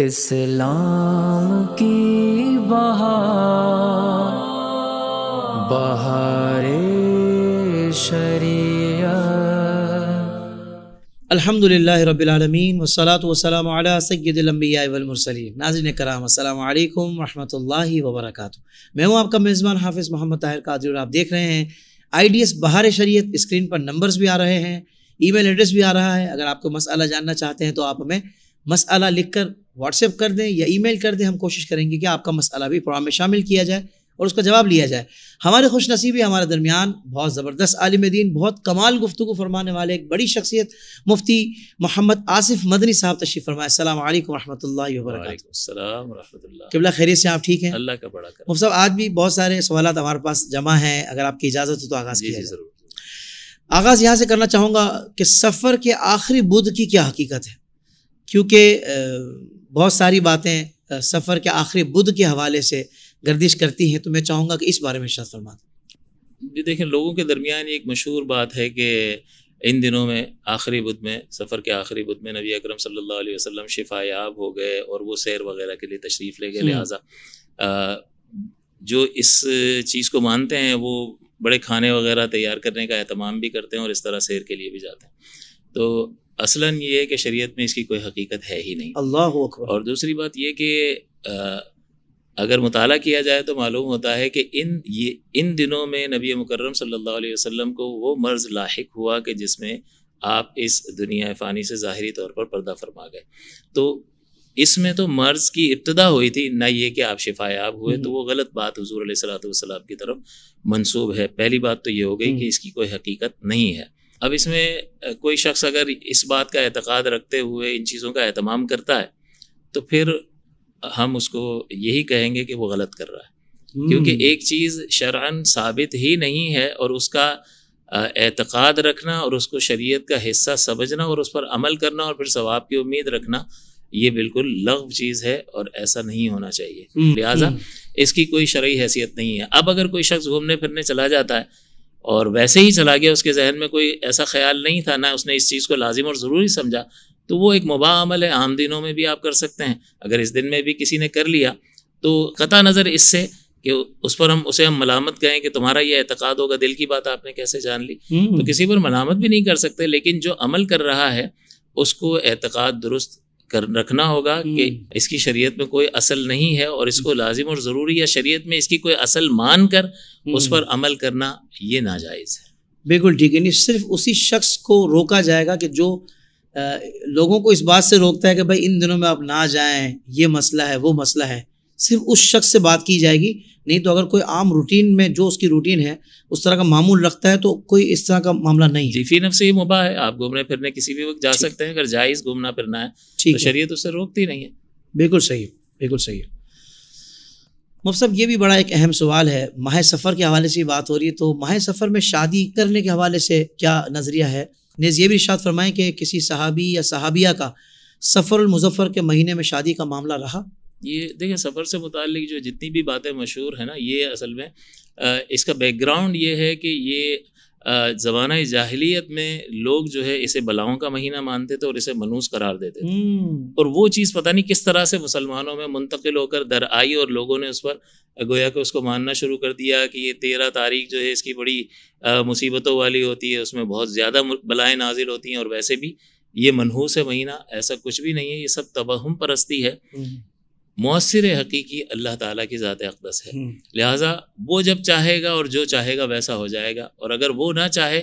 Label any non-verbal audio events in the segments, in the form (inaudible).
इस्लाम की बहार बहारे शरिया अल्हम्दुलिल्लाह रब्बिल आलमीन वसलात वसलाम अला सय्यिदिलंबिया वल मुरसलीन नाज़रीन कराम अस्सलाम वालेकुम रहमतुल्लाहि व बरकातहू मैं हूं आपका मेज़बान हाफिज़ मोहम्मद ताहिर कादरी और आप देख रहे हैं आईडीएस बहार शरीयत स्क्रीन पर नंबर्स भी आ रहे हैं ईमेल एड्रेस भी आ रहा है अगर आपको मसला जानना चाहते हैं तो आप हमें मसला लिख कर व्हाट्सएप कर दें या ईमेल कर दें हम कोशिश करेंगे कि आपका मसला भी प्रोग्राम में शामिल किया जाए और उसका जवाब लिया जाए हमारे खुश नसीबी हमारे दरमियान बहुत ज़बरदस्त आलिम दीन बहुत कमाल गुफ्तु फरमाने वाले एक बड़ी शख्सियत मुफ्ती मोहम्मद आसिफ मदनी साहब तशीफ फरमाए अल्लाम वरहमल वर्क किबला खैरियत से आप ठीक हैं अल्लाह का बड़ा मुफ्त साहब आज भी बहुत सारे सवाल हमारे पास जमा हैं अगर आपकी इजाज़त हो तो आगाज़ कीजिए ज़रूर आगाज़ यहाँ से करना चाहूँगा कि सफ़र के आखिरी बुद्ध की क्या हकीकत है क्योंकि बहुत सारी बातें सफ़र के आखिरी बुध के हवाले से गर्दिश करती हैं तो मैं चाहूँगा कि इस बारे में शायद फरमा जी देखें लोगों के दरमियान एक मशहूर बात है कि इन दिनों में आखिरी बुद्ध में सफ़र के आखिरी बुद्ध में नबी अकरम सल्लल्लाहु अलैहि वसल्लम याब हो गए और वो सैर वगैरह के लिए तशरीफ़ ले गए हम्म। लिहाजा जो इस चीज़ को मानते हैं वो बड़े खाने वगैरह तैयार करने का अहतमाम भी करते हैं और इस तरह सैर के लिए भी जाते हैं तो असलन ये है कि शरीयत में इसकी कोई हकीकत है ही नहीं अल्लाह और दूसरी बात यह कि अगर मुताल किया जाए तो मालूम होता है कि इन ये इन दिनों में नबी मुकर्रम सल्लल्लाहु अलैहि वसल्लम को वो मर्ज़ लाक हुआ कि जिसमें आप इस दुनिया फ़ानी से ज़ाहरी तौर पर पर्दा फरमा गए तो इसमें तो मर्ज़ की इब्तदा हुई थी ना ये कि आप शिफायाब हुए तो हम्म। वो गलत बात हजूर सलाम की तरफ मनसूब है पहली बात तो ये हो गई कि हम्म। इसकी कोई हकीकत नहीं है अब इसमें कोई शख्स अगर इस बात का एतक़ाद रखते हुए इन चीज़ों का अहतमाम करता है तो फिर हम उसको यही कहेंगे कि वो गलत कर रहा है हम्म। क्योंकि एक चीज़ शरान साबित ही नहीं है और उसका एतक़ाद रखना और उसको शरीयत का हिस्सा समझना और उस पर अमल करना और फिर सवाब की उम्मीद रखना ये बिल्कुल लव चीज़ है और ऐसा नहीं होना चाहिए हम्म, लिहाजा हम्म। इसकी कोई शरा हैसियत नहीं है अब अगर कोई शख्स घूमने फिरने चला जाता है और वैसे ही चला गया उसके जहन में कोई ऐसा ख्याल नहीं था ना उसने इस चीज़ को लाजिम और ज़रूरी समझा तो वो एक मुबा अमल है आम दिनों में भी आप कर सकते हैं अगर इस दिन में भी किसी ने कर लिया तो कता नज़र इससे कि उस पर हम उसे हम मलामत कहें कि तुम्हारा ये एतक़ाद होगा दिल की बात आपने कैसे जान ली हम्म। तो किसी पर मलामत भी नहीं कर सकते लेकिन जो अमल कर रहा है उसको एतक़ाद दुरुस्त कर रखना होगा कि हम्म। इसकी शरीयत में कोई असल नहीं है और इसको लाजिम और ज़रूरी या शरीयत में इसकी कोई असल मान कर उस हम्म। पर अमल करना ये नाजायज़ है बिल्कुल ठीक है नहीं सिर्फ उसी शख्स को रोका जाएगा कि जो आ, लोगों को इस बात से रोकता है कि भाई इन दिनों में आप ना जाएं ये मसला है वो मसला है सिर्फ उस शख्स से बात की जाएगी नहीं तो अगर कोई आम रूटीन में जो उसकी रूटीन है उस तरह का मामूल रखता है तो कोई इस तरह का मामला नहीं है फी से ये मुबा है आप घूमने फिरने किसी भी वक्त जा सकते हैं अगर जायज़ घूमना फिरना है तो ठीक तो शरीय उससे रोकती नहीं है बिल्कुल सही बिल्कुल सही है मुफ्त ये भी बड़ा एक अहम सवाल है माह सफ़र के हवाले से बात हो रही है तो माह सफ़र में शादी करने के हवाले से क्या नज़रिया है नज़ ये भी शाद फरमाएँ कि किसी सहाबी या सहाबिया का सफ़र मुजफ़र के महीने में शादी का मामला रहा ये देखिए सफ़र से मुतक जो जितनी भी बातें मशहूर है ना ये असल में आ, इसका बैकग्राउंड ये है कि ये ज़माना जाहलीत में लोग जो है इसे बलाओं का महीना मानते थे और इसे मनूस करार देते थे हम्म। और वो चीज़ पता नहीं किस तरह से मुसलमानों में मुंतकिल होकर दर आई और लोगों ने उस पर गोया कि उसको मानना शुरू कर दिया कि ये तेरह तारीख जो है इसकी बड़ी मुसीबतों वाली होती है उसमें बहुत ज़्यादा बलाएँ नाजिल होती हैं और वैसे भी ये मनहूस है महीना ऐसा कुछ भी नहीं है ये सब तबहम परस्ती है हम्म। मौसर हकीकी अल्लाह ताला की ज़ात अकदस है हम्म। लिहाजा वो जब चाहेगा और जो चाहेगा वैसा हो जाएगा और अगर वो ना चाहे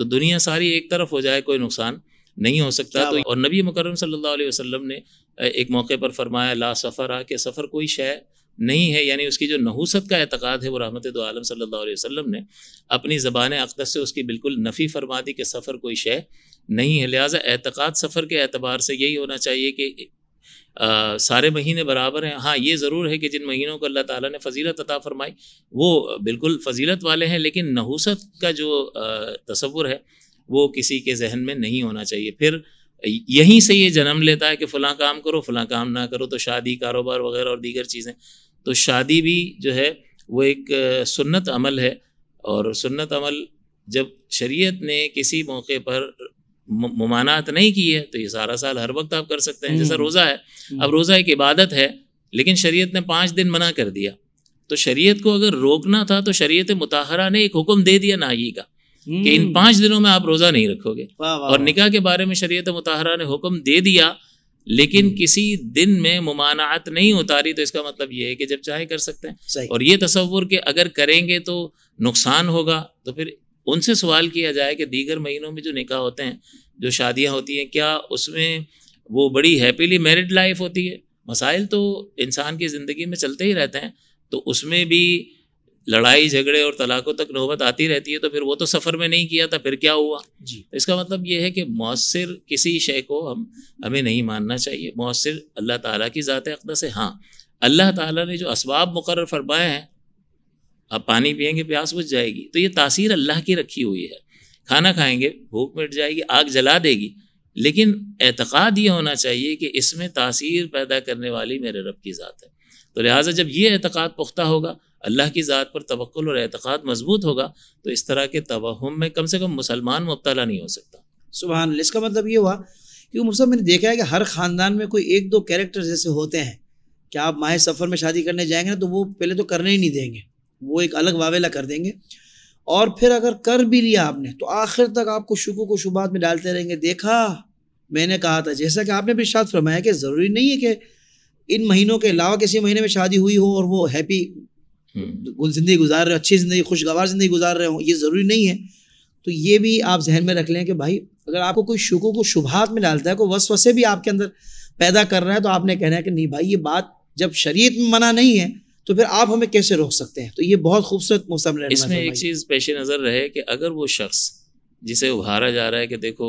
तो दुनिया सारी एक तरफ हो जाए कोई नुकसान नहीं हो सकता तो और नबी मुकरम सल्लल्लाहु अलैहि वसल्लम ने एक मौके पर फरमाया ला सफ़र आ के सफ़र कोई शय नहीं है यानी उसकी जो नहूसत का अतकाद है वो रहमत दो आलम सल्लल्लाहु ने अपनी ज़बान अकदस से उसकी बिल्कुल नफ़ी फरमा दी कि सफ़र कोई शय नहीं है लिहाजा एतक़ाद सफ़र के एतबार से यही होना चाहिए कि आ, सारे महीने बराबर हैं हाँ ये ज़रूर है कि जिन महीनों को अल्लाह ताला ने फजीलत अता फरमाई वो बिल्कुल फजीलत वाले हैं लेकिन नहूसत का जो तस्वुर है वो किसी के जहन में नहीं होना चाहिए फिर यहीं से ये जन्म लेता है कि फ़लाँ काम करो फ़लाँ काम ना करो तो शादी कारोबार वगैरह और दीगर चीज़ें तो शादी भी जो है वो एक सुन्नत अमल है और सुन्नत अमल जब शरीयत ने किसी मौके पर ममानात नहीं की है तो ये सारा साल हर वक्त आप कर सकते हैं जैसा हम्म। रोज़ा है हम्म। अब रोज़ा एक इबादत है लेकिन शरीयत ने पाँच दिन मना कर दिया तो शरीयत को अगर रोकना था तो शरीयत मुताहरा ने एक हुक्म दे दिया नाही का कि इन हम्म। पाँच दिनों में आप रोज़ा नहीं रखोगे और निकाह के बारे में शरीयत मुताहरा ने हुक्म दे दिया लेकिन किसी दिन में ममानात नहीं उतारी तो इसका मतलब ये है कि जब चाहे कर सकते हैं और ये तस्वुर के अगर करेंगे तो नुकसान होगा तो फिर उनसे सवाल किया जाए कि दीगर महीनों में जो निकाह होते हैं जो शादियाँ होती हैं क्या उसमें वो बड़ी हैप्पीली मैरिड लाइफ होती है मसाइल तो इंसान की ज़िंदगी में चलते ही रहते हैं तो उसमें भी लड़ाई झगड़े और तलाक़ों तक नौबत आती रहती है तो फिर वो तो सफ़र में नहीं किया था फिर क्या हुआ जी तो इसका मतलब ये है कि मौसर किसी शय को हम हमें नहीं मानना चाहिए मौसर अल्लाह ताला की ज़ात अकदस से हाँ अल्लाह ताला ने जो इसबाब मुकर फरमाए हैं आप पानी पियेंगे प्यास बुझ जाएगी तो ये तासीर अल्लाह की रखी हुई है खाना खाएंगे भूख मिट जाएगी आग जला देगी लेकिन एतक़ाद ये होना चाहिए कि इसमें तासीर पैदा करने वाली मेरे रब की ज़ात है तो लिहाजा जब ये एतक़ाद पुख्ता होगा अल्लाह की ज़ात पर तवक्ल और एतक़ाद मजबूत होगा तो इस तरह के तवहम में कम से कम मुसलमान मुबला नहीं हो सकता सुबह इसका मतलब ये हुआ कि मुझसे मैंने देखा है कि हर ख़ानदान में कोई एक दो कैरेक्टर जैसे होते हैं क्या आप माह सफ़र में शादी करने जाएंगे ना तो वो पहले तो करने ही नहीं देंगे वो एक अलग वावेला कर देंगे और फिर अगर कर भी लिया आपने तो आखिर तक आपको शुक्र को शुबात में डालते रहेंगे देखा मैंने कहा था जैसा कि आपने भी शायद फरमाया कि ज़रूरी नहीं है कि इन महीनों के अलावा किसी महीने में शादी हुई हो और वो हैप्पी हम्म। ज़िंदगी गुजार रहे हो अच्छी ज़िंदगी खुशगवार ज़िंदगी गुजार रहे हो ये ज़रूरी नहीं है तो ये भी आप जहन में रख लें कि भाई अगर आपको कोई शुकू को शुभात में डालता है कोई वसे भी आपके अंदर पैदा कर रहा है तो आपने कहना है कि नहीं भाई ये बात जब शरीय में मना नहीं है तो फिर आप हमें कैसे रोक सकते हैं तो ये बहुत खूबसूरत मुसमर इसमें एक चीज़ पेश नज़र रहे कि अगर वो शख्स जिसे उभारा जा रहा है कि देखो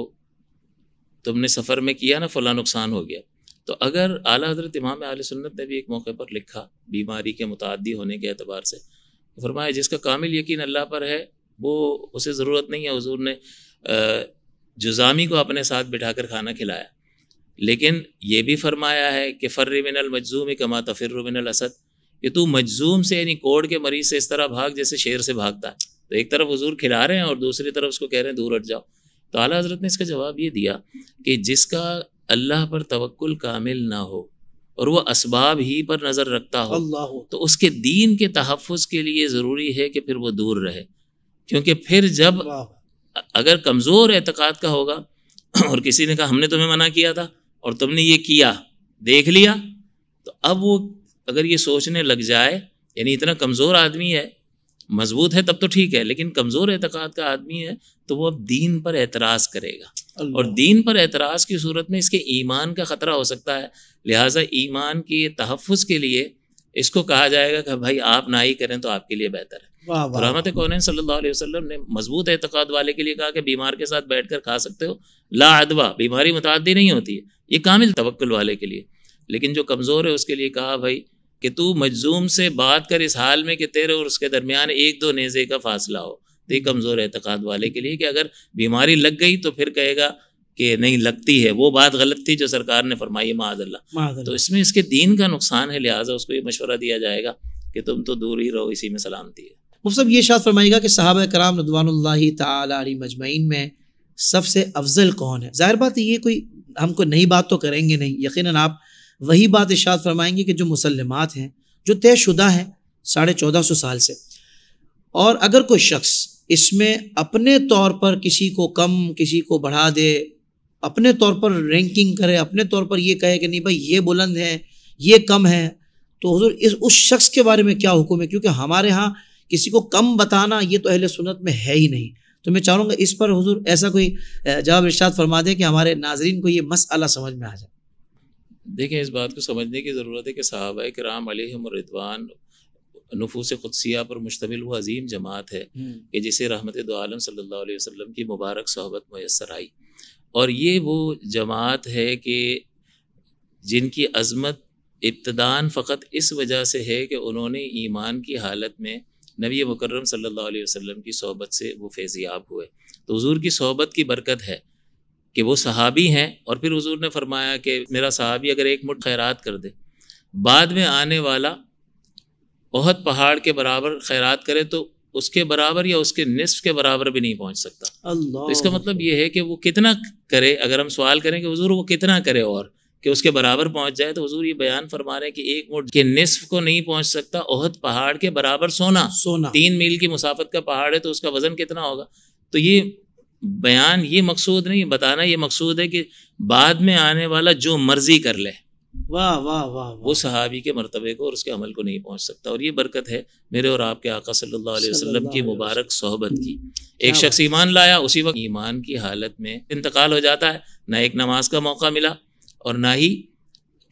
तुमने सफ़र में किया ना फला नुकसान हो गया तो अगर आला हजरत इमाम आल सुन्नत ने भी एक मौके पर लिखा बीमारी के मुतदी होने के अतबार से तो फरमाया जिसका कामिल यकीन अल्लाह पर है वो उसे ज़रूरत नहीं है हजूर ने जुजामी को अपने साथ बिठाकर खाना खिलाया लेकिन ये भी फरमाया है कि फ़र्र मिनल मजजूम कमा तफ़िर मिनल असद कि तू मजजूम से यानी कोड के मरीज से इस तरह भाग जैसे शेर से भागता है तो एक तरफ हजूर खिला रहे हैं और दूसरी तरफ उसको कह रहे हैं दूर हट जाओ तो आला हजरत ने इसका जवाब ये दिया कि जिसका अल्लाह पर तवक्ल कामिल ना हो और वह असबाब ही पर नज़र रखता हो अल्लाह तो उसके दीन के तहफ़ के लिए ज़रूरी है कि फिर वो दूर रहे क्योंकि फिर जब अगर कमज़ोर एतक़ाद का होगा (clears throat) और किसी ने कहा हमने तुम्हें मना किया था और तुमने ये किया देख लिया तो अब वो अगर ये सोचने लग जाए यानी इतना कमज़ोर आदमी है मजबूत है तब तो ठीक है लेकिन कमज़ोर एतक़ाद का आदमी है तो वो अब दीन पर एतराज़ करेगा और दीन पर एतराज़ की सूरत में इसके ईमान का ख़तरा हो सकता है लिहाजा ईमान के तहफ़ के लिए इसको कहा जाएगा कि भाई आप ना ही करें तो आपके लिए बेहतर है रहमत कौन सल्ला वसलम ने मजबूत एतकाद वाले के लिए कहा कि बीमार के साथ बैठ कर खा सकते हो ला अदवा बीमारी मुतदी नहीं होती है ये कामिल तवक्ल वाले के लिए लेकिन जो कमज़ोर है उसके लिए कहा भाई कि तू मजूम से बात कर इस हाल में कि तेरे और उसके दरमियान एक दो नेज़े का फासला हो तो ये कमज़ोर एतक़ाद वाले के लिए कि अगर बीमारी लग गई तो फिर कहेगा कि नहीं लगती है वो बात गलत थी जो सरकार ने फरमाई है माजल्ला तो इसमें इसके दीन का नुकसान है लिहाजा उसको ये मशवरा दिया जाएगा कि तुम तो दूर ही रहो इसी में सलामती है मुफ्त ये शाद फरमाइएगा कि साहब कराम रदवान तली मजमैन में सबसे अफजल कौन है ज़ाहिर बात ये कोई हमको नई बात तो करेंगे नहीं यकीन आप वही बात इशाद फरमाएंगे कि जो मुसलमत हैं जो तयशुदा हैं साढ़े चौदह सौ साल से और अगर कोई शख्स इसमें अपने तौर पर किसी को कम किसी को बढ़ा दे अपने तौर पर रैंकिंग करे अपने तौर पर ये कहे कि नहीं भाई ये बुलंद है ये कम है तो हजूर इस उस शख्स के बारे में क्या हुक्म है क्योंकि हमारे यहाँ किसी को कम बताना ये तो अहले सुनत में है ही नहीं तो मैं चाहूँगा इस पर हजूर ऐसा कोई जवाब इर्शाद फरमा दे कि हमारे नाजरन को ये मसला समझ में आ जाए देखें इस बात को समझने की ज़रूरत है कि साहब राम रिदवान नफूस खुदसिया पर मुश्तमिल वो अजीम जमात है हम्म। कि जिसे रहमत दो सल्ला वसम की मुबारक सहबत मैसर आई और ये वो जमात है कि जिनकी अजमत इब्तदान फ़कत इस वजह से है कि उन्होंने ईमान की हालत में नबी मुकर्रम सल्लल्लाहु अलैहि वसल्लम की सोहबत से वो फैज़ियाब हुए तो हजूर की सोहबत की बरकत है कि वो सहाबी हैं और फिर हुजूर ने फरमाया कि मेरा सहाबी अगर एक मुठ खैरात कर दे बाद में आने वाला बहुत पहाड़ के बराबर खैरात करे तो उसके बराबर या उसके निसफ के बराबर भी नहीं पहुंच सकता अल्लाह तो इसका मतलब ये है कि वो कितना करे अगर हम सवाल करें कि हजूर वो कितना करे और कि उसके बराबर पहुंच जाए तो हजूर ये बयान फरमा रहे हैं कि एक मुठ के निसफ को नहीं पहुंच सकता ओहद पहाड़ के बराबर सोना सोना तीन मील की मुसाफत का पहाड़ है तो उसका वजन कितना होगा तो ये बयान ये मकसूद नहीं बताना ये मकसूद है कि बाद में आने वाला जो मर्जी कर ले वाह वाह वाह वो सहाबी के मरतबे को और उसके अमल को नहीं पहुंच सकता और ये बरकत है मेरे और आपके आका सल्लल्लाहु अलैहि वसल्लम की मुबारक सोहबत की एक शख्स ईमान लाया उसी वक्त ईमान की हालत में इंतकाल हो जाता है ना एक नमाज का मौका मिला और ना ही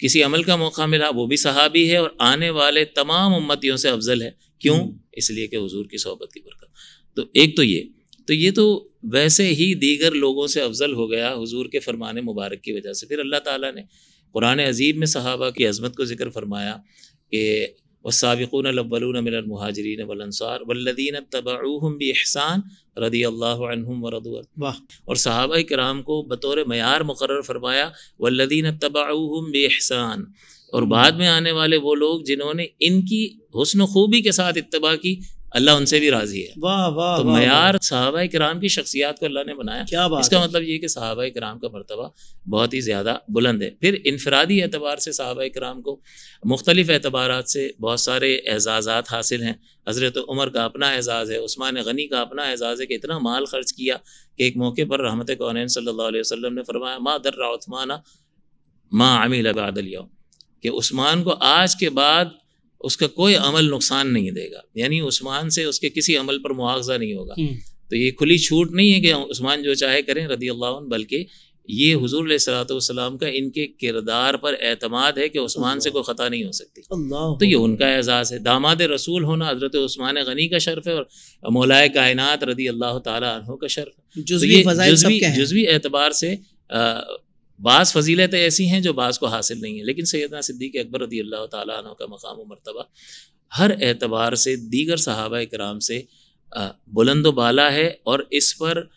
किसी अमल का मौका मिला वो भी सहाबी है और आने वाले तमाम उम्मतियों से अफजल है क्यों हम्म। इसलिए कि हजूर की सोहबत की बरकत तो एक तो ये तो ये तो वैसे ही दीगर लोगों से अफजल हो गया हुजूर के फरमान मुबारक की वजह से फिर अल्लाह ताला ने कुरान अजीब में सहाबा की अजमत को जिक्र फरमाया कि वसाबिक़ून अव्वलून मिनलमहाजरीन वलनसार वल्लदीन तबाऊहम भी एहसान रदी अल्लाह वाह और सहाबा कराम को बतौर मैार मुकर फरमाया वल्लदीन तबाऊहम भी एहसान और बाद में आने वाले वो लोग जिन्होंने इनकी हसन खूबी के साथ इतबा की अल्लाह उनसे भी राजी है वाह वाह तो मैार साहबा कराम की शख्सियात को अल्लाह ने बनाया क्या बात इसका है? मतलब ये कि साहबा कराम का मरतबा बहुत ही ज़्यादा बुलंद है फिर इनफरादी एतबार से साहबा कराम को मुख्तलिफ एतबार से बहुत सारे एजाज़ात हासिल हैं हज़रत उमर का अपना एजाज़ है उस्मान गनी का अपना एजाज़ है कि इतना माल खर्च किया कि एक मौके पर रहमत कौन सल्ला वसम ने फरमाया माँ दर्रा उस्माना माँ लगा दलिया कि उस्मान को आज के बाद उसका कोई अमल नुकसान नहीं देगा यानी उस्मान से उसके किसी अमल पर मुआवजा नहीं होगा हम्म। तो ये खुली छूट नहीं है कि उस्मान जो चाहे करें रदी अल्लाह बल्कि ये हजूर सलाम का इनके किरदार पर एतमाद है कि उस्मान से कोई ख़ता नहीं हो सकती तो ये उनका एजाज़ है दामाद रसूल होना हज़रत उस्मान गनी का शर्फ है और मौलाए कायनात रदी अल्लाह तहों का शर्फ है तो जुजवी एतबार से बास फजीलतें ऐसी हैं जो बास को हासिल नहीं है लेकिन सैदना सिद्दीक अकबर रदी अल्लाह तन का मकाम मरतबा हर एतबार से दीगर सहाबा कराम से बुलंद बाला है और इस पर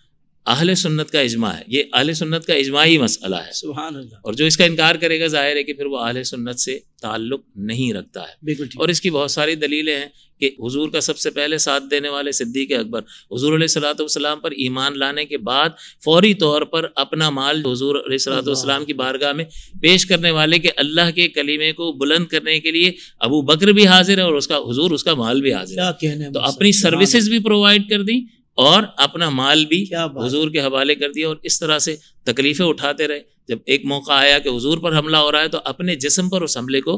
अहल सुन्नत का इजमा है ये अहल सुन्नत का इजमा ही मसला है और जो इसका इनकार करेगा जाहिर है कि फिर वो अहल सुन्नत से ताल्लुक नहीं रखता है और इसकी बहुत सारी दलीलें हैं कि हुजूर का सबसे पहले साथ देने वाले सिद्दीक अकबर हजूर सलाम पर ईमान लाने के बाद फौरी तौर पर अपना माल हजूर सलाम की बारगाह में पेश करने वाले के अल्लाह के कलीमे को बुलंद करने के लिए अबू बकर भी हाजिर है और उसका हुजूर उसका माल भी हाजिर है तो अपनी सर्विसेज भी प्रोवाइड कर दी और अपना माल भी हजूर के हवाले कर दिया और इस तरह से तकलीफ़ें उठाते रहे जब एक मौका आया कि हजूर पर हमला हो रहा है तो अपने जिसम पर उस हमले को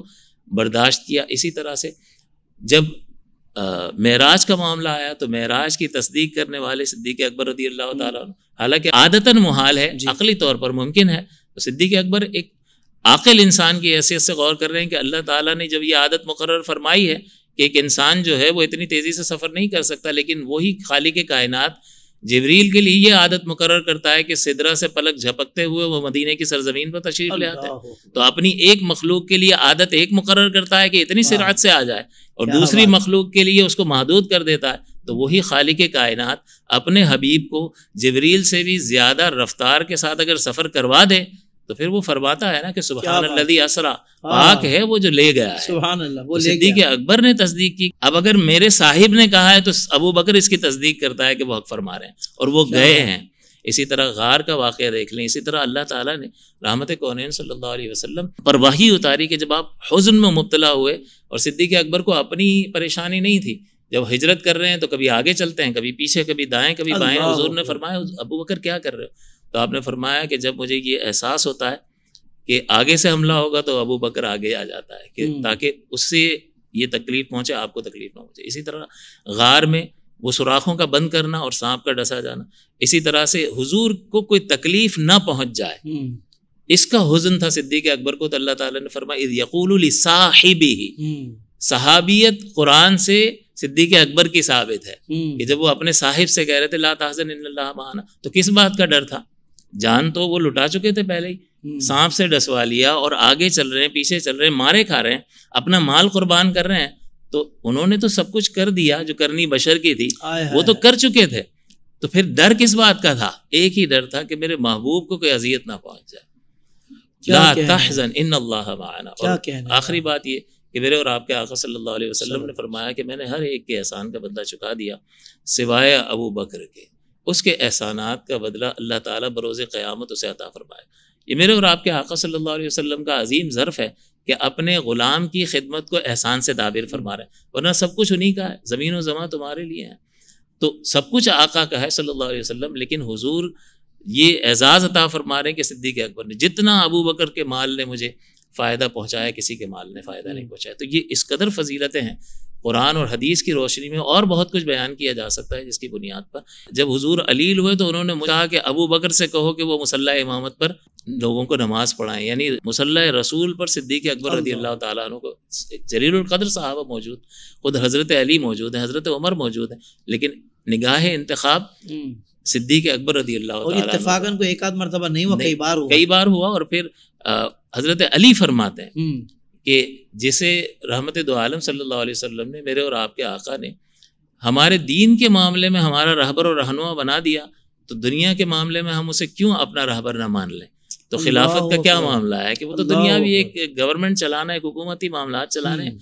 बर्दाश्त किया इसी तरह से जब महराज का मामला आया तो महराज की तस्दीक करने वाले सिद्दीक अकबर रदी अल्लाह तु हालांकि आदतन मुहाल है अकली तौर पर मुमकिन है तो सिद्दीक अकबर एक आखिल इंसान की हैसियत से गौर कर रहे हैं कि अल्लाह ताला ने जब ये आदत मुकर फरमाई है कि एक इंसान जो है वो इतनी तेज़ी से सफ़र नहीं कर सकता लेकिन वही खाली के कायनात जबरील के लिए ये आदत मुकर करता है कि सिदरा से पलक झपकते हुए वो मदीने की सरजमीन पर तशरीफ ले आता है तो अपनी एक मखलूक के लिए आदत एक मुकर करता है कि इतनी हाँ। सिरात से आ जाए और दूसरी मखलूक के लिए उसको महदूद कर देता है तो वही खाली के कायनात अपने हबीब को जबरील से भी ज़्यादा रफ्तार के साथ अगर सफ़र करवा दे तो फिर वो फरमाता है ना कि सुबह असरा हाँ। पाक है वो जो ले गया सुबह तो अकबर ने तस्दीक की अब अगर मेरे साहिब ने कहा है तो अबू बकर इसकी तस्दीक करता है कि वह फरमा रहे हैं और वो गए हैं इसी तरह गार का वाक़ देख लें इसी तरह अल्लाह ताला ने रहमत कौन सल्लल्लाहु अलैहि वसल्लम पर वही उतारी कि जब आप हजन में मुबतला हुए और सिद्दीक अकबर को अपनी परेशानी नहीं थी जब हिजरत कर रहे हैं तो कभी आगे चलते हैं कभी पीछे कभी दाएं कभी बाएं हजूर ने फरमाया अबू बकर क्या कर रहे हो तो आपने फरमाया कि जब मुझे ये एहसास होता है कि आगे से हमला होगा तो अबू बकर आगे आ जाता है कि हम्म। ताकि उससे ये तकलीफ पहुंचे आपको तकलीफ ना पहुंचे इसी तरह गार में वो सुराखों का बंद करना और सांप का डसा जाना इसी तरह से हुजूर को कोई तकलीफ ना पहुंच जाए हम्म। इसका हुजन था सिद्दीक अकबर को तो अल्लाह ताला ने फरमाया यकूल साहिबी हम्म। सहाबियत कुरान से सिद्दीक अकबर की साबित है कि जब वो अपने साहिब से कह रहे थे ला महाना तो किस बात का डर था जान तो वो लुटा चुके थे पहले ही हम्म। सांप से डसवा लिया और आगे चल रहे हैं पीछे चल रहे हैं मारे खा रहे हैं अपना माल कुर्बान कर रहे हैं तो उन्होंने तो सब कुछ कर दिया जो करनी बशर की थी वो तो कर चुके थे तो फिर डर किस बात का था एक ही डर था कि मेरे महबूब को कोई अजियत ना पहुंच जाए आखिरी बात ये कि मेरे और आपके आका सल्लल्लाहु अलैहि वसल्लम ने फरमाया कि मैंने हर एक के एहसान का बदला चुका दिया सिवाय अबू बकर के उसके एहसानात का बदला अल्लाह ताला बरोज़ क़यामत उसे अता फरमाए ये मेरे और आपके आका सल्लल्लाहु अलैहि वसल्लम का अजीम ज़र्फ़ है कि अपने ग़ुलाम की खिदमत को एहसान से ताबीर फरमा रहे हैं वरना सब कुछ उन्हीं का है ज़मीन व जमा तुम्हारे लिए है तो सब कुछ आका का है सल्ला वसम लेकिन हुजूर ये एजाज़ अता फरमा रहे हैं कि सिद्दीक अकबर ने जितना अबू बकर के माल ने मुझे फ़ायदा पहुँचाया किसी के माल ने फ़ायदा नहीं हम्म। पहुँचाया तो ये इस कदर फजीलतें हैं कुरान और हदीस की रोशनी में और बहुत कुछ बयान किया जा सकता है जिसकी बुनियाद पर जब हुजूर अलील हुए तो उन्होंने कहा कि अबू बकर से कहो कि वो मुसल्ला इमामत पर लोगों को नमाज पढ़ाएं यानी मुसल्ला रसूल पर सिद्दीक अकबर रदी अल्लाह तु को कदर साहब मौजूद खुद हज़रत अली मौजूद है हज़रत उमर मौजूद है लेकिन निगाह इंतखब हम्म। सिद्दीक अकबर रदी अल्लाह इतफाकन को एक आध मरतबा नहीं हुआ कई बार हुआ कई बार हुआ और फिर हज़रत अली फरमाते हैं हम्म। कि जिसे रहमत दो आलम सल्लल्लाहु अलैहि वसल्लम ने मेरे और आपके आका ने हमारे दीन के मामले में हमारा रहबर और रहनुमा बना दिया तो दुनिया के मामले में हम उसे क्यों अपना रहबर ना मान लें तो खिलाफत का क्या तो मामला है कि वो तो दुनिया भी तो एक गवर्नमेंट चलाना है हुकूमती मामला रहे हैं हम्म।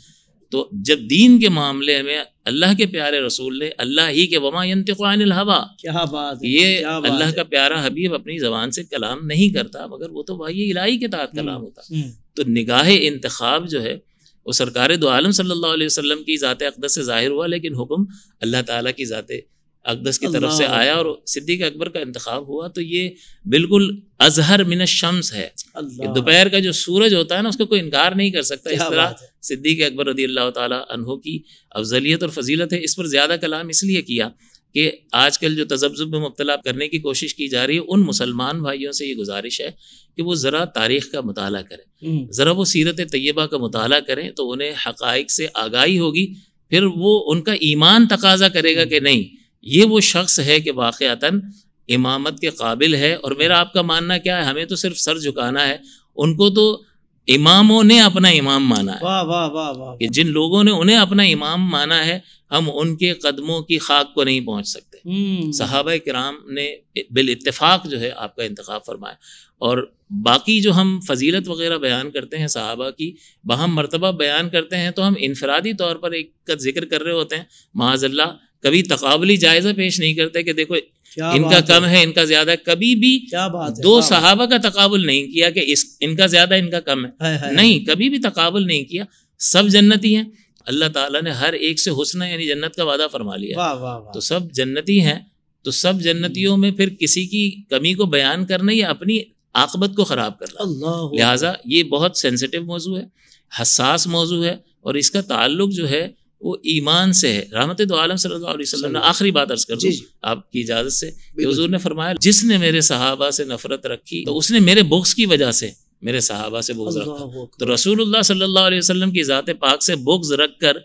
तो जब दीन के मामले में अल्लाह के प्यारे रसूल ने अल्लाह ही के वमा यंत हवा क्या बात है, ये अल्लाह का प्यारा हबीब अपनी ज़बान से कलाम नहीं करता मगर वो तो भाई इलाही के तहत हम्म, कलाम होता हम्म। तो निगाह इंतखब जो है वो सरकार दो आलम सल्लल्लाहु अलैहि वसल्लम की ज़ात अकदस से ज़ाहिर हुआ लेकिन हुक्म अल्लाह ताला की ज़ात अकदस की तरफ से आया और सिद्दीक अकबर का इंतखब हुआ तो ये बिल्कुल अजहर मिन शम्स है दोपहर का जो सूरज होता है ना उसका कोई इनकार नहीं कर सकता इस तरह सिद्दीक अकबर रदी अल्लाह तहो की अफजलियत और फजीलत है इस पर ज़्यादा कलाम इसलिए किया कि आजकल जो तजब्ज़ुब में मुबतला करने की कोशिश की जा रही है उन मुसलमान भाइयों से ये गुजारिश है कि वो ज़रा तारीख़ का मताल करें हम्म। ज़रा वो सीरत तय्यबा का मताल करें तो उन्हें हक़ से आगाही होगी फिर वो उनका ईमान तकाजा करेगा कि नहीं ये वो शख्स है कि वाक़ता इमामत के काबिल है और मेरा आपका मानना क्या है हमें तो सिर्फ सर झुकाना है उनको तो इमामों ने अपना इमाम माना है वाह वाह वाह वाह कि जिन लोगों ने उन्हें अपना इमाम माना है हम उनके कदमों की खाक को नहीं पहुंच सकते हम्म। साहब कराम ने बिल इतफाक जो है आपका इंतखा फरमाया और बाकी जो हम फजीलत वगैरह बयान करते हैं सहाबा की बहम मरतबा बयान करते हैं तो हम इनफरादी तौर पर एक का जिक्र कर रहे होते हैं माजल्ला कभी तकबली जायजा पेश नहीं करते कि देखो इनका कम है? इनका ज्यादा है कभी भी क्या बात दो सहाबा का तकबुल नहीं किया कि इस इनका ज्यादा इनका कम है, नहीं कभी भी तकबुल नहीं किया सब जन्नती हैं अल्लाह ताला ने हर एक से हुसना यानी जन्नत का वादा फरमा लिया वाह, वाह, वाह। तो सब जन्नती हैं तो सब जन्नतियों में फिर किसी की कमी को बयान करना या अपनी आकबत को ख़राब करना लिहाजा ये बहुत सेंसिटिव मौजू है हसास मौजू है और इसका ताल्लुक जो है वो ईमान से है रहमत दो तो आलम सल्लल्लाहु अलैहि वसल्लम ने आखिरी बात अर्ज कर दूं आपकी इजाज़त से हजूर ने फरमाया जिसने मेरे सहाबा से नफरत रखी तो उसने मेरे बुक्स की वजह से मेरे सहाबा से बुक्स रखा तो रसूलुल्लाह सल्लल्लाहु अलैहि वसल्लम की ज़ात पाक से बुक्स रख कर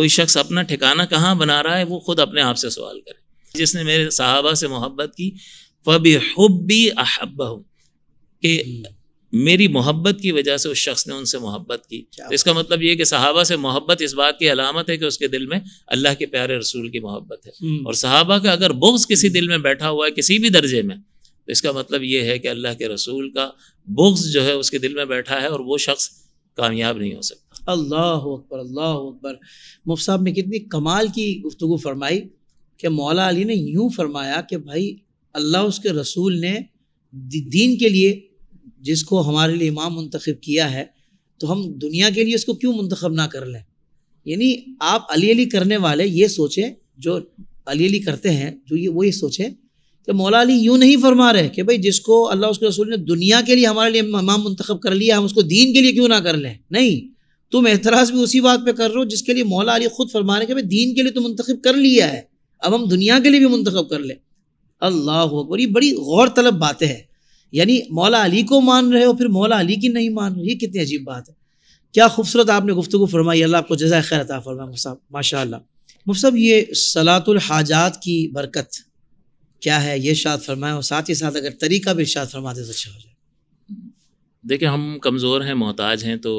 कोई शख्स अपना ठिकाना कहाँ बना रहा है वो खुद अपने आप से सवाल करे जिसने मेरे सहाबा से मोहब्बत की फ़बी हब्बी अहब्बा कि मेरी मोहब्बत की वजह से उस शख्स ने उनसे मोहब्बत की तो इसका मतलब ये कि सहाबा से मोहब्बत इस बात की अलामत है कि उसके दिल में अल्लाह के प्यारे रसूल की मोहब्बत है हम्म। और सहाबा का अगर बोझ किसी दिल में बैठा हुआ है किसी भी दर्जे में तो इसका मतलब ये है कि अल्लाह के रसूल का बोझ जो है उसके दिल में बैठा है और वो शख्स कामयाब नहीं हो सकता अल्लाह अकबर अल्लाह अकबर मुफ्त साहब ने कितनी कमाल की गुफ्तु फरमाई कि मौला अली ने यूँ फरमाया कि भाई अल्लाह उसके रसूल ने दीन के लिए जिसको हमारे लिए इमाम मंतखब किया है तो हम दुनिया के लिए उसको क्यों मंतखब ना कर लें यानी आप अली अली करने वाले ये सोचें जो अली अली करते हैं जो ये वो ये सोचें कि मौला अली यूँ नहीं फरमा रहे कि भाई जिसको अल्लाह उसके रसूल ने दुनिया के लिए हमारे लिए इमाम मंतखब कर लिया हम उसको दीन के लिए क्यों ना कर लें नहीं तुम एतराज़ भी उसी बात पर कर रहे हो जिसके लिए मौला अली ख़ुद फरमा रहे कि भाई दीन के लिए तो मंतखब कर लिया है अब हम दुनिया के लिए भी मंतखब कर लें अल्लाह अकबर ये बड़ी गौर तलब बातें हैं यानी मौला अली को मान रहे हो फिर मौला अली की नहीं मान रहे ये कितनी अजीब बात है क्या खूबसूरत आपने गुफ्तु फरमाई अल्लाह आपको जजाय खैर अता फरमा मुफ्साब माशा मुफ्त ये ये सलातुलहाजात की बरकत क्या है ये शाद फरमाए और साथ ही साथ अगर तरीका भी शाद फरमा दे तो अच्छा हो जाए देखिए हम कमज़ोर हैं मोहताज हैं तो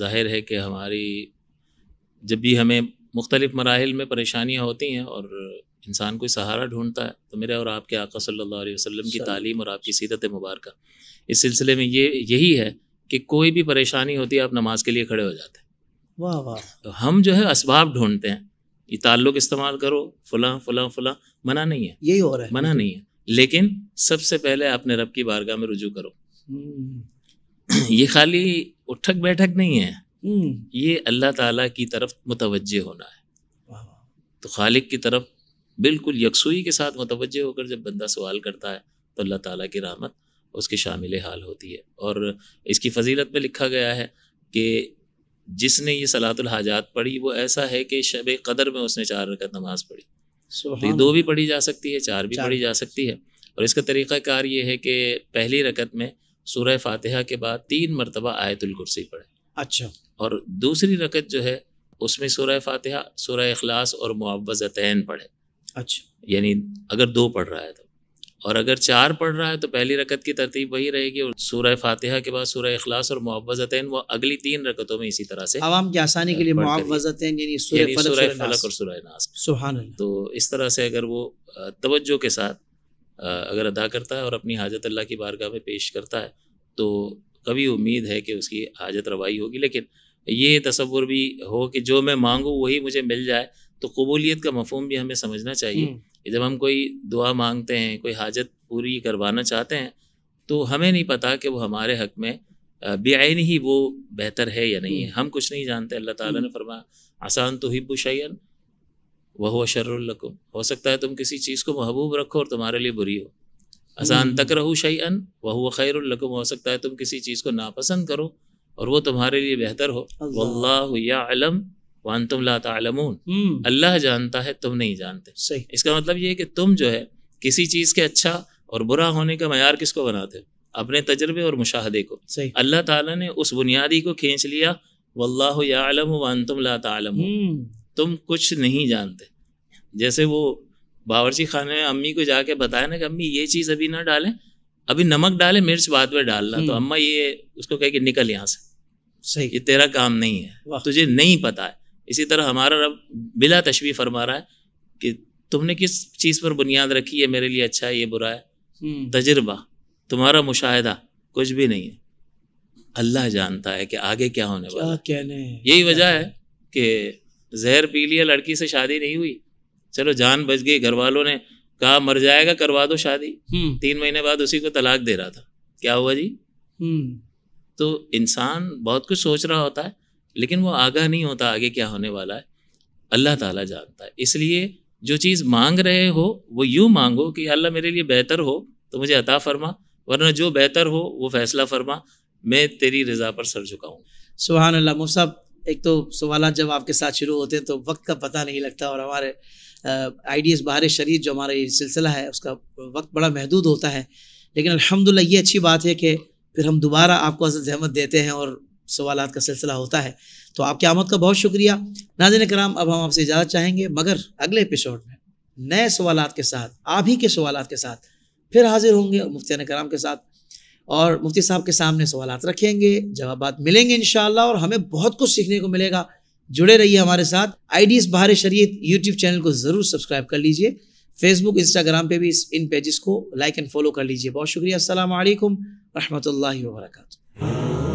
जाहिर है कि हमारी जब भी हमें मुख्तलिफ़ मराहल में परेशानियाँ होती हैं और इंसान कोई सहारा ढूंढता है तो मेरे और आपके आका सल्लल्लाहु अलैहि वसल्लम की तालीम और आपकी सीदत मुबारक इस सिलसिले में ये यही है कि कोई भी परेशानी होती है आप नमाज के लिए खड़े हो जाते हैं वाह वाह तो हम जो है इसबाब ढूंढते हैं ये ताल्लुक इस्तेमाल करो फला फला फला मना नहीं है यही हो रहा है मना नहीं है लेकिन सबसे पहले अपने रब की बारगाह में रुजू करो हम्म। ये खाली उठक बैठक नहीं है हम्म। ये अल्लाह ताला की तरफ मुतवजह होना है तो खालिक की तरफ बिल्कुल यकसुई के साथ मतवजह होकर जब बंदा सवाल करता है तो अल्लाह ताला की रहमत उसके शामिल हाल होती है और इसकी फजीलत में लिखा गया है कि जिसने ये सलातुल हाजात पढ़ी वो ऐसा है कि शब कदर में उसने चार रकत नमाज पढ़ी तो ये दो भी पढ़ी जा सकती है चार भी चार पढ़ी जा सकती है और इसका तरीक़ाकार ये है कि पहली रकत में सूरह फातिहा के बाद तीन मरतबा आयतुल कुर्सी पढ़े अच्छा और दूसरी रकत जो है उसमें सूरह फातिहा सूरह अखलास और मुआवज़तैन पढ़े अच्छा यानी अगर दो पढ़ रहा है तो और अगर चार पढ़ रहा है तो पहली रकत की तरतीब वही रहेगी और सूरह फातिहा के बाद सूरह इखलास और मुआवजतैन वो अगली तीन रकतों में इसी तरह से आवाम की आसानी के लिए मुआवजतैन यानी सूरह फलक, फलक और सूरह नास सुभान तो इस तरह से अगर वो तवज्जो के साथ अगर अदा करता है और अपनी हाजत अल्लाह की बारगाह में पेश करता है तो कभी उम्मीद है कि उसकी हाजत रवाई होगी लेकिन ये तस्वुर भी हो कि जो मैं मांगूँ वही मुझे मिल जाए तो कबूलियत का मफहम भी हमें समझना चाहिए हम्म। जब हम कोई दुआ मांगते हैं कोई हाजत पूरी करवाना चाहते हैं तो हमें नहीं पता कि वो हमारे हक में बेआन ही वो बेहतर है या नहीं है हम्म। हम कुछ नहीं जानते अल्लाह ताला ने हम्म। फरमाया आसान तो हिब्बु शैन वह हुआ शर्रकुम हो सकता है तुम किसी चीज़ को महबूब रखो और तुम्हारे लिए बुरी हो आसान तक रहो शैन वह हुआ खैरकुम हो सकता है तुम किसी चीज़ को नापसंद करो और वो तुम्हारे लिए बेहतर हो वल्लाम वन तुम हम्म। अल्लाह जानता है तुम नहीं जानते सही इसका मतलब ये है कि तुम जो है किसी चीज़ के अच्छा और बुरा होने का मैार किसको बनाते हो अपने तजर्बे और मुशाहदे को सही अल्लाह ताला ने उस बुनियादी को खींच लिया वल्लाहु आलम वन तुम तुम कुछ नहीं जानते जैसे वो बावरची खाने में अम्मी को जाके बताया ना कि अम्मी ये चीज़ अभी ना डालें अभी नमक डालें मिर्च बाद में डालना तो हम्म। अम्मा ये उसको कह के निकल यहाँ से सही ये तेरा काम नहीं है तुझे नहीं पता है इसी तरह हमारा रब बिला तशबी फरमा रहा है कि तुमने किस चीज़ पर बुनियाद रखी है मेरे लिए अच्छा है ये बुरा है हम्म। तजर्बा तुम्हारा मुशाहिदा कुछ भी नहीं है अल्लाह जानता है कि आगे क्या होने वाला कहने यही वजह है कि जहर पी लिया लड़की से शादी नहीं हुई चलो जान बच गई घर वालों ने कहा मर जाएगा करवा दो शादी हम्म। तीन महीने बाद उसी को तलाक दे रहा था क्या हुआ जी हम्म। तो इंसान बहुत कुछ सोच रहा होता है लेकिन वो आगाह नहीं होता आगे क्या होने वाला है अल्लाह ताला जानता है इसलिए जो चीज़ मांग रहे हो वो यूँ मांगो कि अल्लाह मेरे लिए बेहतर हो तो मुझे अता फरमा वरना जो बेहतर हो वो फैसला फरमा मैं तेरी रजा पर सर झुकाऊँ सुबहान अल्लाह मुसाब एक तो सवाल जब आपके साथ शुरू होते हैं तो वक्त का पता नहीं लगता और हमारे आइडियाज़ बाहर शरीर जो हमारा ये सिलसिला है उसका वक्त बड़ा महदूद होता है लेकिन अलहमदिल्ला ये अच्छी बात है कि फिर हम दोबारा आपको असल जहमत देते हैं और सवाल का सिलसिला होता है तो आपके आमद का बहुत शुक्रिया नाजन कराम अब हम आपसे इजाज़त चाहेंगे मगर अगले एपिसोड में नए सवाल के साथ आप ही के सवाल के साथ फिर हाजिर होंगे मुफ्ती कराम के साथ और मुफ्ती साहब के सामने सवाल रखेंगे जवाब मिलेंगे इन और हमें बहुत कुछ सीखने को मिलेगा जुड़े रहिए हमारे साथ आई डी बहार शरीत यूट्यूब चैनल को ज़रूर सब्सक्राइब कर लीजिए फेसबुक इंस्टाग्राम पे भी इस इन पेजेस को लाइक एंड फॉलो कर लीजिए बहुत शुक्रिया असल वरहमल वर्का